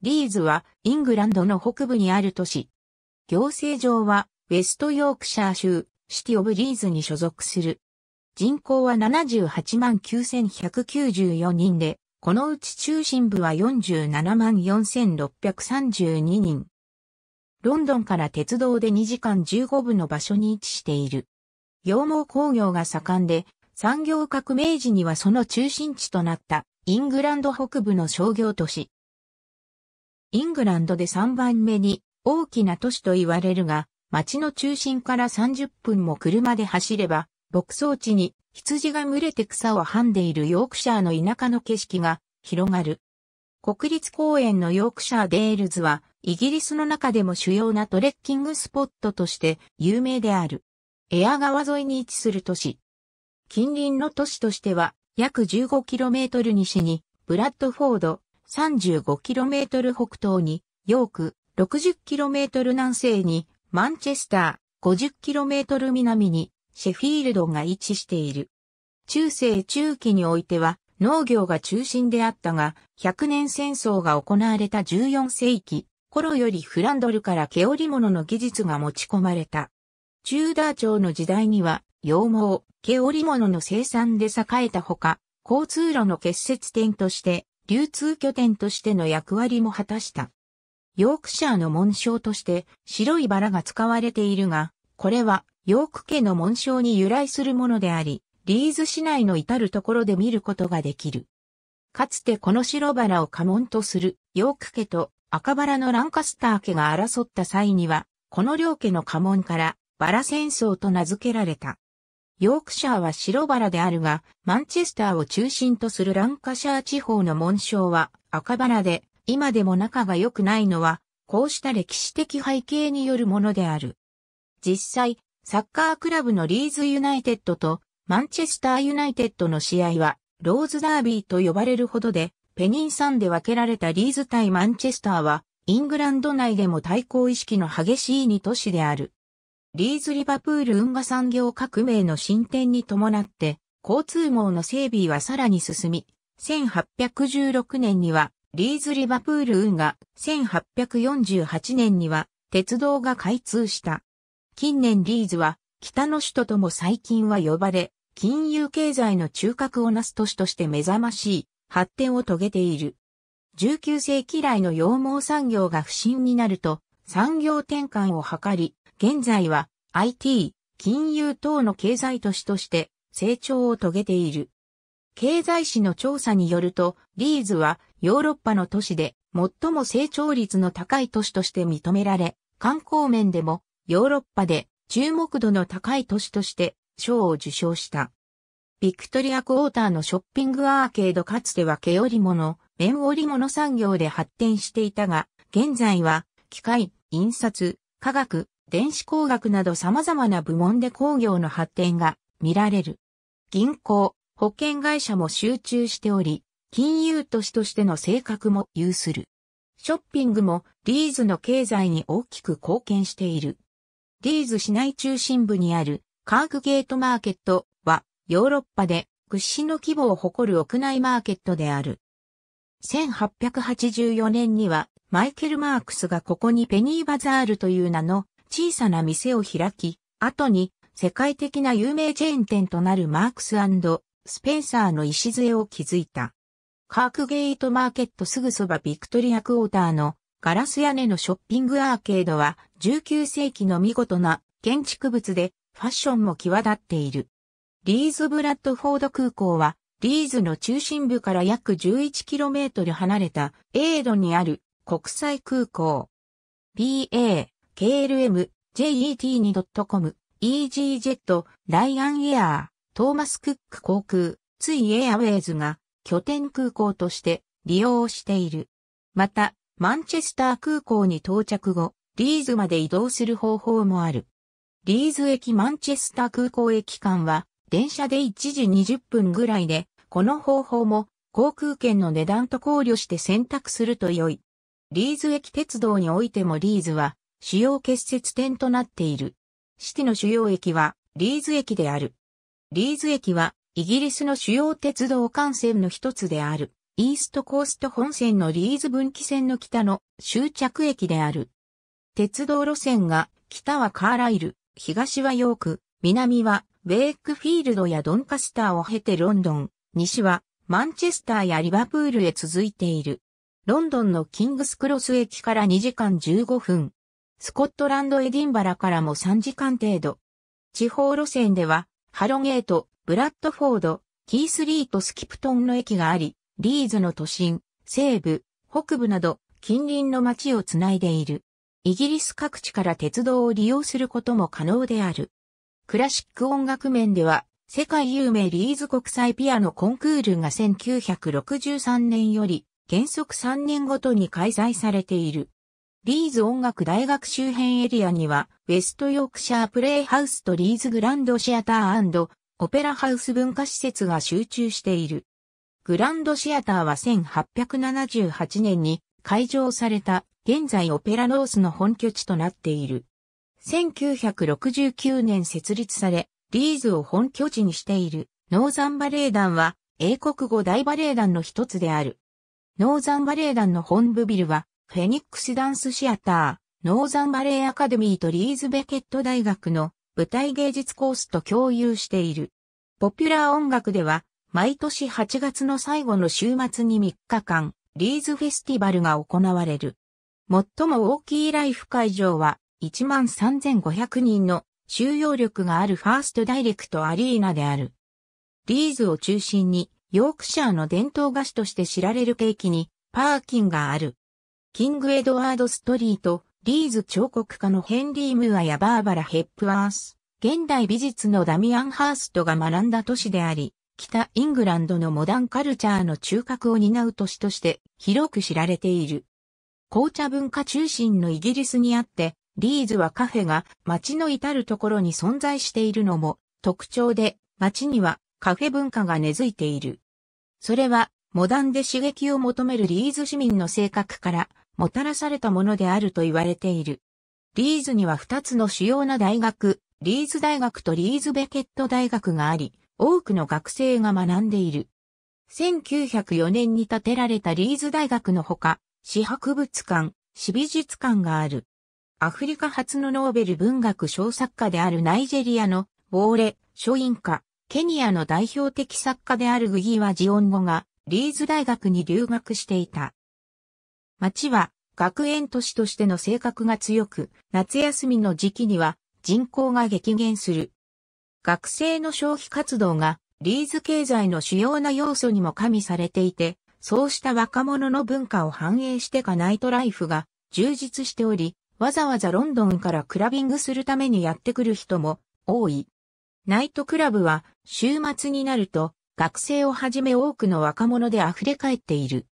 リーズはイングランドの北部にある都市。行政上はウェストヨークシャー州シティオブリーズに所属する。人口は78万9194人で、このうち中心部は47万4632人。ロンドンから鉄道で2時間15分の場所に位置している。羊毛工業が盛んで、産業革命時にはその中心地となったイングランド北部の商業都市。イングランドで3番目に大きな都市と言われるが、町の中心から30分も車で走れば、牧草地に羊が群れて草をはんでいるヨークシャーの田舎の景色が広がる。国立公園のヨークシャーデールズは、イギリスの中でも主要なトレッキングスポットとして有名である。エア川沿いに位置する都市。近隣の都市としては、約 15km 西に、ブラッドフォード、35km 北東に、ヨーク、60km 南西に、マンチェスター、50km 南に、シェフィールドが位置している。中世中期においては、農業が中心であったが、100年戦争が行われた14世紀、頃よりフランドルから毛織物の技術が持ち込まれた。チューダー朝の時代には、羊毛、毛織物の生産で栄えたほか、交通路の結節点として、流通拠点としての役割も果たした。ヨークシャーの紋章として白いバラが使われているが、これはヨーク家の紋章に由来するものであり、リーズ市内の至るところで見ることができる。かつてこの白バラを家紋とするヨーク家と赤バラのランカスター家が争った際には、この両家の家紋からバラ戦争と名付けられた。ヨークシャーは白バラであるが、マンチェスターを中心とするランカシャー地方の紋章は赤バラで、今でも仲が良くないのは、こうした歴史的背景によるものである。実際、サッカークラブのリーズユナイテッドとマンチェスターユナイテッドの試合は、ローズダービーと呼ばれるほどで、ペニンンで分けられたリーズ対マンチェスターは、イングランド内でも対抗意識の激しい2都市である。リーズ・リバプール運河産業革命の進展に伴って、交通網の整備はさらに進み、1816年には、リーズ・リバプール運河、1848年には、鉄道が開通した。近年リーズは、北の首都とも最近は呼ばれ、金融経済の中核をなす都市として目覚ましい発展を遂げている。19世紀来の羊毛産業が不振になると、産業転換を図り、現在は IT、金融等の経済都市として成長を遂げている。経済史の調査によると、リーズはヨーロッパの都市で最も成長率の高い都市として認められ、観光面でもヨーロッパで注目度の高い都市として賞を受賞した。ビクトリアクォーターのショッピングアーケードかつては毛織物、綿織物産業で発展していたが、現在は機械、印刷、化学、電子工学など様々な部門で工業の発展が見られる。銀行、保険会社も集中しており、金融都市としての性格も有する。ショッピングもリーズの経済に大きく貢献している。リーズ市内中心部にあるカークゲートマーケットはヨーロッパで屈指の規模を誇る屋内マーケットである。1884年にはマイケル・マークスがここにペニーバザールという名の小さな店を開き、後に世界的な有名チェーン店となるマークススペンサーの礎を築いた。カークゲートマーケットすぐそばビクトリアクォーターのガラス屋根のショッピングアーケードは19世紀の見事な建築物でファッションも際立っている。リーズブラッドフォード空港はリーズの中心部から約 11km 離れたエードにある国際空港。BA KLM、JET2.com、e g s y j e t ライアンエアー、トーマスクック航空、ついエアウェイズが拠点空港として利用している。また、マンチェスター空港に到着後、リーズまで移動する方法もある。リーズ駅マンチェスター空港駅間は、電車で1時20分ぐらいで、この方法も航空券の値段と考慮して選択すると良い。リーズ駅鉄道においてもリーズは主要結節点となっている。シティの主要駅はリーズ駅である。リーズ駅はイギリスの主要鉄道幹線の一つである。イーストコースト本線のリーズ分岐線の北の終着駅である。鉄道路線が北はカーライル、東はヨーク、南はウェイクフィールドやドンカスターを経てロンドン、西はマンチェスターやリバプールへ続いている。ロンドンのキングスクロス駅から2時間15分、スコットランドエディンバラからも3時間程度。地方路線では、ハロゲート、ブラッドフォード、キースリーとスキプトンの駅があり、リーズの都心、西部、北部など近隣の町をつないでいる。イギリス各地から鉄道を利用することも可能である。クラシック音楽面では、世界有名リーズ国際ピアノコンクールが1963年より原則3年ごとに開催されている。リーズ音楽大学周辺エリアには、ウェストヨークシャープレイハウスとリーズグランドシアターオペラハウス文化施設が集中している。グランドシアターは1878年に開場された現在オペラノースの本拠地となっている。1969年設立され、リーズを本拠地にしているノーザンバレエ団は英国語大バレエ団の一つである。ノーザンバレエ団の本部ビルはフェニックスダンスシアター、ノーザンバレーアカデミーとリーズベケット大学の舞台芸術コースと共有している。ポピュラー音楽では、毎年8月の最後の週末に3日間、リーズフェスティバルが行われる。最も大きいライフ会場は、13,500人の収容力があるファーストダイレクトアリーナである。リーズを中心に、ヨークシャーの伝統菓子として知られるケーキに、パーキンがある。キング・エドワード・ストリート、リーズ彫刻家のヘンリー・ムーアやバーバラ・ヘップワース、現代美術のダミアン・ハーストが学んだ都市であり、北イングランドのモダンカルチャーの中核を担う都市として広く知られている。紅茶文化中心のイギリスにあって、リーズはカフェが街の至るところに存在しているのも特徴で、街にはカフェ文化が根付いている。それはモダンで刺激を求めるリーズ市民の性格からもたらされたものであると言われている。リーズには2つの主要な大学、リーズ大学とリーズベケット大学があり、多くの学生が学んでいる。1904年に建てられたリーズ大学のほか、市博物館、市美術館がある。アフリカ初のノーベル文学賞作家であるナイジェリアのボーレ、書院家、ケニアの代表的作家であるグギワ・ジオンゴが、リーズ大学に留学していた。町は学園都市としての性格が強く、夏休みの時期には人口が激減する。学生の消費活動がリーズ経済の主要な要素にも加味されていて、そうした若者の文化を反映してかナイトライフが充実しており、わざわざロンドンからクラビングするためにやってくる人も多い。ナイトクラブは週末になると学生をはじめ多くの若者で溢れ返っている。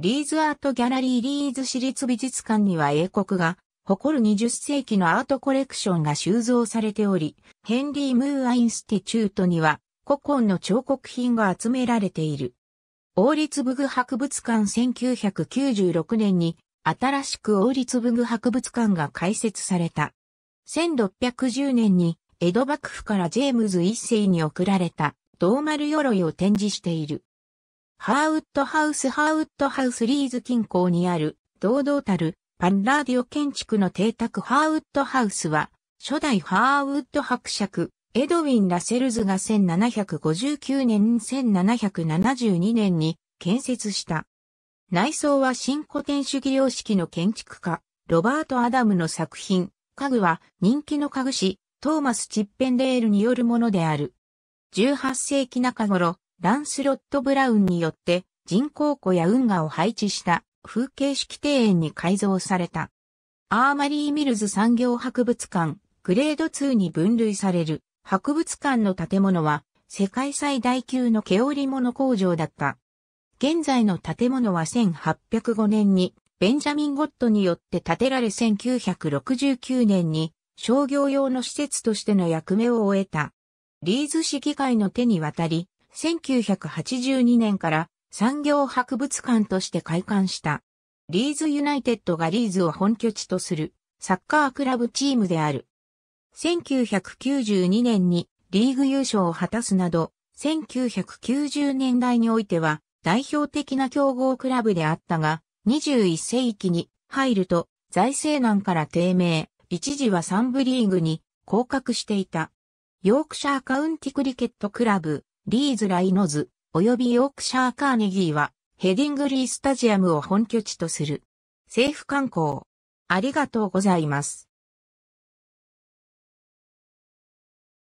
リーズアートギャラリーリーズ市立美術館には英国が誇る20世紀のアートコレクションが収蔵されており、ヘンリー・ムーア・インスティチュートには古今の彫刻品が集められている。王立武具博物館1996年に新しく王立武具博物館が開設された。1610年に江戸幕府からジェームズ一世に贈られた銅丸鎧を展示している。ハーウッドハウスハーウッドハウスリーズ近郊にある堂々たるパンラーディオ建築の邸宅ハーウッドハウスは初代ハーウッド伯爵エドウィン・ラセルズが1759年1772年に建設した。内装は新古典主義様式の建築家ロバート・アダムの作品家具は人気の家具師トーマス・チッペンレールによるものである。18世紀中頃、ランスロット・ブラウンによって人工湖や運河を配置した風景式庭園に改造された。アーマリー・ミルズ産業博物館、グレード2に分類される博物館の建物は世界最大級の毛織物工場だった。現在の建物は1805年にベンジャミン・ゴットによって建てられ1969年に商業用の施設としての役目を終えた。リーズ市議会の手に渡り、1982年から産業博物館として開館した。リーズユナイテッドがリーズを本拠地とするサッカークラブチームである。1992年にリーグ優勝を果たすなど、1990年代においては代表的な競合クラブであったが、21世紀に入ると財政難から低迷、一時は3部リーグに降格していた。ヨークシャーカウンティクリケットクラブ、リーズ・ライノズ、及びヨークシャーカーネギーは、ヘディングリースタジアムを本拠地とする。政府観光。ありがとうございます。